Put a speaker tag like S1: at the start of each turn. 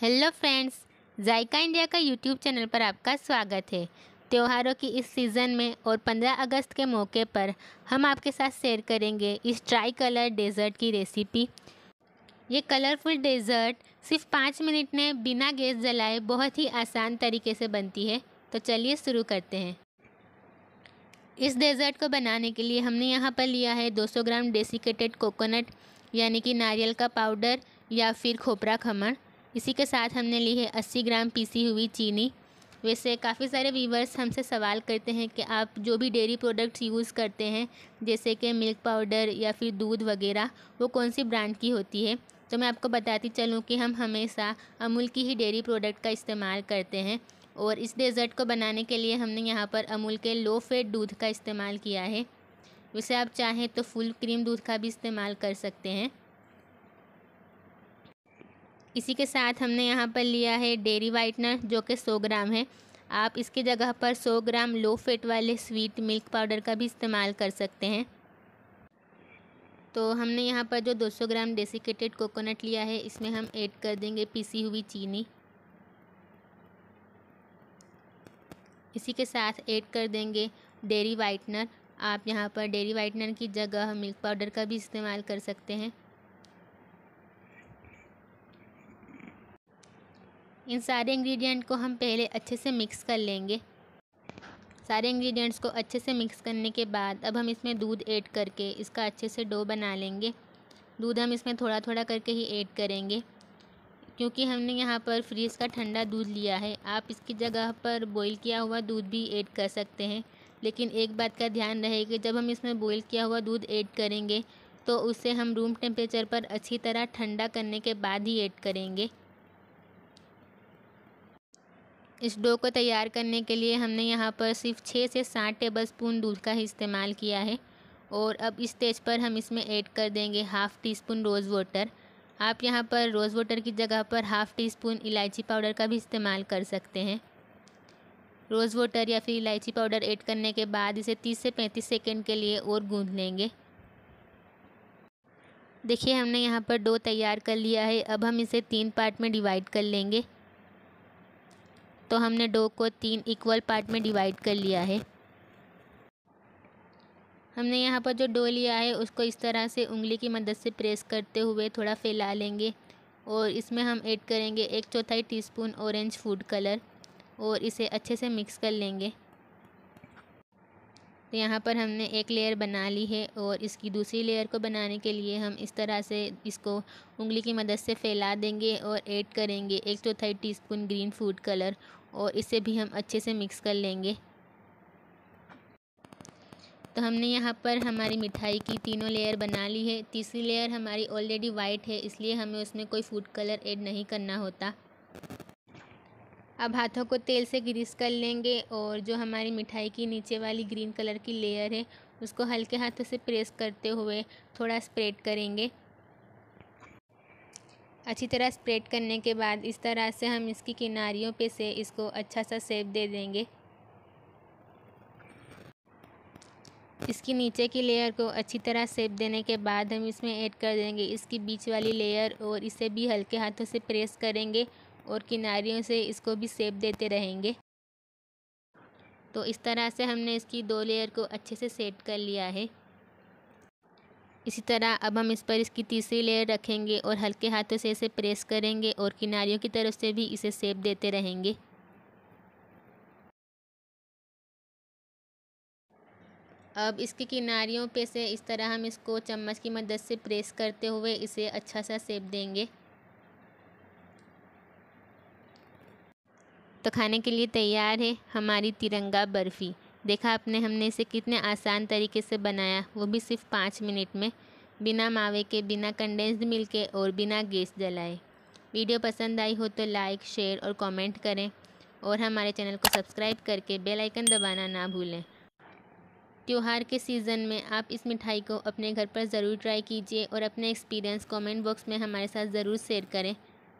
S1: hello friends Zayka India का YouTube channel पर आपका स्वागत है त्योहारों की इस सीज़न में और 15 अगस्त के मौके पर हम आपके साथ शेयर करेंगे इस ट्राई कलर डेजर्ट की रेसिपी ये कलरफुल डेजर्ट सिर्फ पाँच मिनट में बिना गैस जलाए बहुत ही आसान तरीके से बनती है तो चलिए शुरू करते हैं इस डेजर्ट को बनाने के लिए हमने यहाँ पर लिया है दो ग्राम डेसिकेटेड कोकोनट यानी कि नारियल का पाउडर या फिर खोपरा खमण इसी के साथ हमने ली है अस्सी ग्राम पीसी हुई चीनी वैसे काफ़ी सारे वीवर्स हमसे सवाल करते हैं कि आप जो भी डेयरी प्रोडक्ट्स यूज़ करते हैं जैसे कि मिल्क पाउडर या फिर दूध वगैरह वो कौन सी ब्रांड की होती है तो मैं आपको बताती चलूँ कि हम हमेशा अमूल की ही डेयरी प्रोडक्ट का इस्तेमाल करते हैं और इस डेज़र्ट को बनाने के लिए हमने यहाँ पर अमूल के लो फेट दूध का इस्तेमाल किया है वैसे आप चाहें तो फुल क्रीम दूध का भी इस्तेमाल कर सकते हैं इसी के साथ हमने यहाँ पर लिया है डेरी वाइटनर जो कि 100 ग्राम है आप इसकी जगह पर 100 ग्राम लो फेट वाले स्वीट मिल्क पाउडर का भी इस्तेमाल कर सकते हैं तो हमने यहाँ पर जो 200 ग्राम डेसिकेटेड कोकोनट लिया है इसमें हम ऐड कर देंगे पीसी हुई चीनी इसी के साथ ऐड कर देंगे डेरी वाइटनर आप यहाँ पर डेरी वाइटनर की जगह मिल्क पाउडर का भी इस्तेमाल कर सकते हैं इन सारे इंग्रेडिएंट को हम पहले अच्छे से मिक्स कर लेंगे सारे इंग्रेडिएंट्स को अच्छे से मिक्स करने के बाद अब हम इसमें दूध ऐड करके इसका अच्छे से डो बना लेंगे दूध हम इसमें थोड़ा थोड़ा करके ही ऐड करेंगे क्योंकि हमने यहाँ पर फ्रीज़ का ठंडा दूध लिया है आप इसकी जगह पर बॉईल किया हुआ दूध भी ऐड कर सकते हैं लेकिन एक बात का ध्यान रहे कि जब हम इसमें बॉईल किया हुआ दूध ऐड करेंगे तो उसे हम रूम टेम्परेचर पर अच्छी तरह ठंडा करने के बाद ही ऐड करेंगे इस डो को तैयार करने के लिए हमने यहाँ पर सिर्फ छः से सात टेबल स्पून दूध का इस्तेमाल किया है और अब इस स्टेज पर हम इसमें ऐड कर देंगे half teaspoon rose water आप यहाँ पर रोज़ वाटर की जगह पर हाफ़ टी स्पून इलायची पाउडर का भी इस्तेमाल कर सकते हैं रोज़ वाटर या फिर इलायची पाउडर ऐड करने के बाद इसे 30 से 35 सेकेंड के लिए और गूँध लेंगे देखिए हमने यहाँ पर डो तैयार कर लिया है अब हम इसे तीन पार्ट में डिवाइड कर लेंगे तो हमने डो को तीन इक्वल पार्ट में डिवाइड कर लिया है हमने यहाँ पर जो डो लिया है उसको इस तरह से उंगली की मदद से प्रेस करते हुए थोड़ा फैला लेंगे और इसमें हम ऐड करेंगे एक चौथाई टीस्पून ऑरेंज फूड कलर और इसे अच्छे से मिक्स कर लेंगे तो यहाँ पर हमने एक लेयर बना ली है और इसकी दूसरी लेयर को बनाने के लिए हम इस तरह से इसको उंगली की मदद से फैला देंगे और ऐड करेंगे एक चौथाई teaspoon green food colour और इसे भी हम अच्छे से मिक्स कर लेंगे तो हमने यहाँ पर हमारी मिठाई की तीनों लेयर बना ली है तीसरी लेयर हमारी ऑलरेडी वाइट है इसलिए हमें उसमें कोई फूड कलर ऐड नहीं करना होता अब हाथों को तेल से ग्रीस कर लेंगे और जो हमारी मिठाई की नीचे वाली ग्रीन कलर की लेयर है उसको हल्के हाथों से प्रेस करते हुए थोड़ा स्प्रेड करेंगे अच्छी तरह स्प्रेड करने के बाद इस तरह से हम इसकी किनारियों पे से इसको अच्छा सा सेप दे देंगे इसकी नीचे की लेयर को अच्छी तरह सेप देने के बाद हम इसमें ऐड कर देंगे इसकी बीच वाली लेयर और इसे भी हल्के हाथों से प्रेस करेंगे और किनारियों से इसको भी सेप देते रहेंगे तो इस तरह से हमने इसकी दो लेयर को अच्छे से सेट कर लिया है इसी तरह अब हम इस पर इसकी तीसरी लेयर रखेंगे और हल्के हाथों से इसे प्रेस करेंगे और किनारियों की तरफ से भी इसे सेप देते रहेंगे अब इसके किनारियों पे से इस तरह हम इसको चम्मच की मदद से प्रेस करते हुए इसे अच्छा सा सेप देंगे तो खाने के लिए तैयार है हमारी तिरंगा बर्फ़ी देखा आपने हमने इसे कितने आसान तरीके से बनाया वो भी सिर्फ पाँच मिनट में बिना मावे के बिना कंडेंस्ड मिल्क के और बिना गैस जलाए वीडियो पसंद आई हो तो लाइक शेयर और कमेंट करें और हमारे चैनल को सब्सक्राइब करके बेल आइकन दबाना ना भूलें त्यौहार के सीज़न में आप इस मिठाई को अपने घर पर ज़रूर ट्राई कीजिए और अपने एक्सपीरियंस कमेंट बॉक्स में हमारे साथ ज़रूर शेयर करें